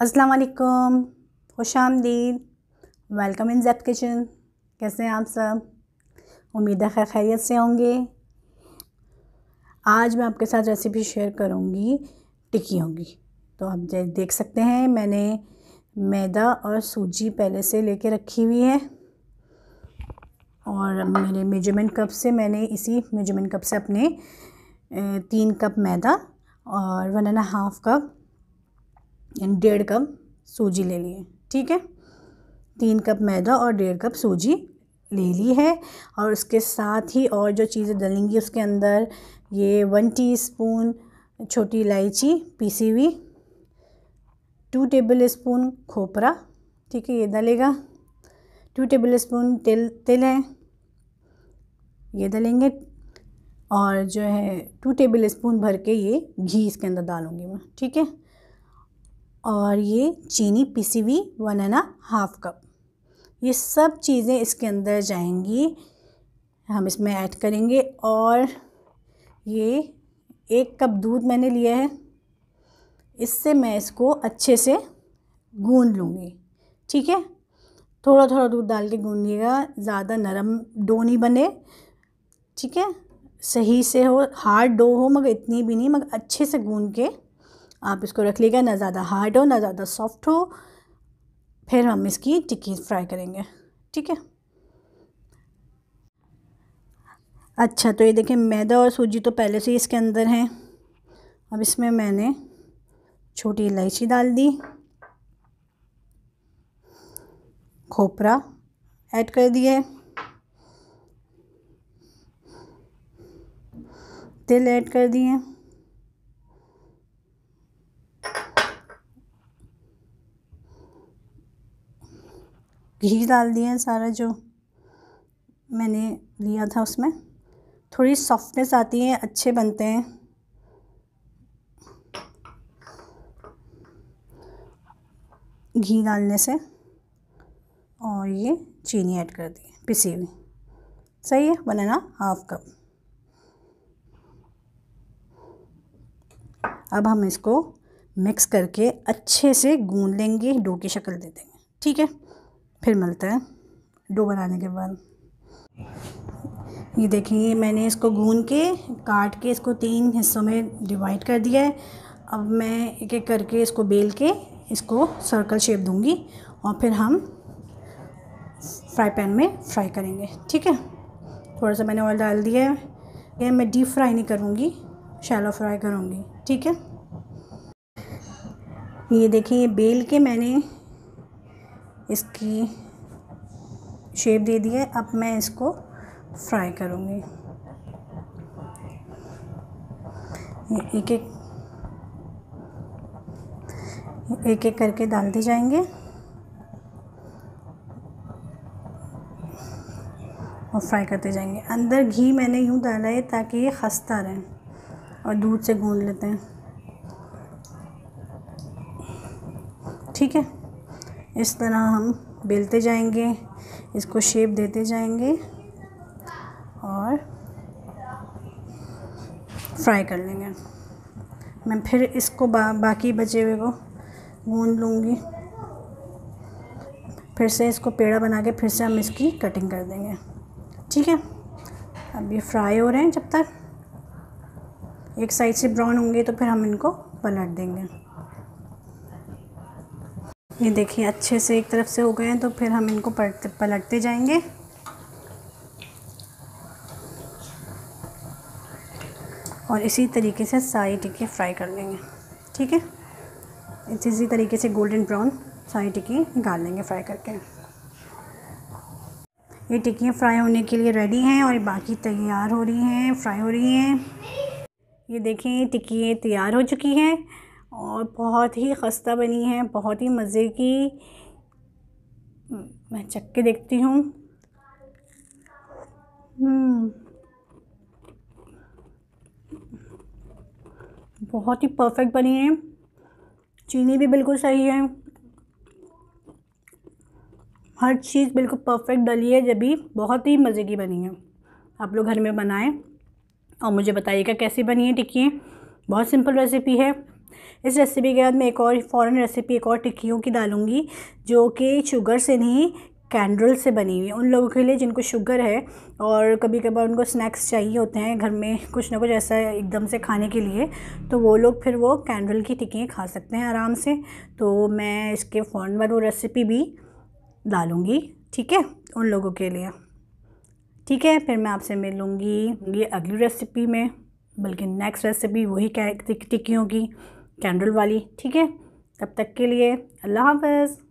अस्सलाम वालेकुम खुश आमदीद वेलकम इन जैप किचन कैसे हैं आप सब उम्मीद है खैर खैरियत से होंगे आज मैं आपके साथ रेसिपी शेयर करूँगी टिक्की होगी तो आप देख सकते हैं मैंने मैदा और सूजी पहले से लेके रखी हुई है और मेरे मेजरमेंट कप से मैंने इसी मेजरमेंट कप से अपने तीन कप मैदा और वन एंड हाफ़ कप यानी डेढ़ कप सूजी ले लिए ठीक है तीन कप मैदा और डेढ़ कप सूजी ले ली है और उसके साथ ही और जो चीज़ें डलेंगी उसके अंदर ये वन टीस्पून छोटी इलायची पीसी हुई टू टेबल स्पून खोपरा ठीक है ये डलेगा टू टेबल स्पून तिल तिल है ये डलेंगे और जो है टू टेबल स्पून भर के ये घी इसके अंदर डालूंगी मैं ठीक है और ये चीनी पीसी हुई वन एंड हाफ कप ये सब चीज़ें इसके अंदर जाएंगी हम इसमें ऐड करेंगे और ये एक कप दूध मैंने लिया है इससे मैं इसको अच्छे से गूंद लूँगी ठीक है थोड़ा थोड़ा दूध डाल के गूंदिएगा ज़्यादा नरम डो नहीं बने ठीक है सही से हो हार्ड डो हो मगर इतनी भी नहीं मगर अच्छे से गूंद के आप इसको रख लीजिएगा ना ज़्यादा हार्ड हो ना ज़्यादा सॉफ्ट हो फिर हम इसकी टिक्की फ्राई करेंगे ठीक है अच्छा तो ये देखें मैदा और सूजी तो पहले से ही इसके अंदर हैं अब इसमें मैंने छोटी इलायची डाल दी खोपरा ऐड कर दिए तिल ऐड कर दिए घी डाल दिया है सारा जो मैंने लिया था उसमें थोड़ी सॉफ्टनेस आती है अच्छे बनते हैं घी डालने से और ये चीनी ऐड कर दी पिसी हुई सही है बनाना हाफ कप अब हम इसको मिक्स करके अच्छे से गूंद लेंगे डो की शक्ल दे देंगे ठीक है फिर मिलते हैं डो बनाने के बाद ये देखिए मैंने इसको गून के काट के इसको तीन हिस्सों में डिवाइड कर दिया है अब मैं एक एक करके इसको बेल के इसको सर्कल शेप दूंगी और फिर हम फ्राई पैन में फ्राई करेंगे ठीक है थोड़ा सा मैंने ऑयल डाल दिया है ये मैं डीप फ्राई नहीं करूँगी शैलो फ्राई करूँगी ठीक है ये देखिए बेल के मैंने इसकी शेप दे दी है अब मैं इसको फ्राई करूँगी एक एक एक एक करके डालते जाएंगे और फ्राई करते जाएंगे अंदर घी मैंने यूँ डाला है ताकि ये खस्ता रहे और दूध से गूंद लेते हैं ठीक है इस तरह हम बेलते जाएंगे इसको शेप देते जाएंगे और फ्राई कर लेंगे मैं फिर इसको बा, बाकी बचे हुए को गूंद लूँगी फिर से इसको पेड़ा बना के फिर से हम इसकी कटिंग कर देंगे ठीक है अब ये फ्राई हो रहे हैं जब तक एक साइड से ब्राउन होंगे तो फिर हम इनको पलट देंगे ये देखिए अच्छे से एक तरफ से हो गए हैं तो फिर हम इनको पलटते जाएंगे और इसी तरीके से सारी टिक्की फ्राई कर लेंगे ठीक है इसी तरीके से गोल्डन ब्राउन सारी टिक्की निकाल लेंगे फ्राई करके ये टिक्कियाँ फ्राई होने के लिए रेडी हैं और बाकी तैयार हो रही हैं फ्राई हो रही हैं ये देखें टिक्की तैयार हो चुकी हैं और बहुत ही खस्ता बनी है बहुत ही मज़े की मैं चख के देखती हूँ हम्म। बहुत ही परफेक्ट बनी है चीनी भी बिल्कुल सही है हर चीज़ बिल्कुल परफेक्ट डली है जब भी बहुत ही मज़े की बनी है आप लोग घर में बनाएं और मुझे बताइएगा कैसी बनी है टिक्की बहुत सिंपल रेसिपी है इस रेसिपी के बाद मैं एक और फ़ौरन रेसिपी एक और टिक्कियों की डालूँगी जो कि शुगर से नहीं कैंड्रल से बनी हुई उन लोगों के लिए जिनको शुगर है और कभी कभार उनको स्नैक्स चाहिए होते हैं घर में कुछ ना कुछ ऐसा एकदम से खाने के लिए तो वो लोग फिर वो कैंड्रल की टिक्कियाँ खा सकते हैं आराम से तो मैं इसके फ़ौरन बाद वो रेसिपी भी डालूँगी ठीक है उन लोगों के लिए ठीक है फिर मैं आपसे मिलूँगी ये अगली रेसिपी में बल्कि नेक्स्ट रेसिपी वही टिक्कियों की कैंडल वाली ठीक है तब तक के लिए अल्लाह हाफ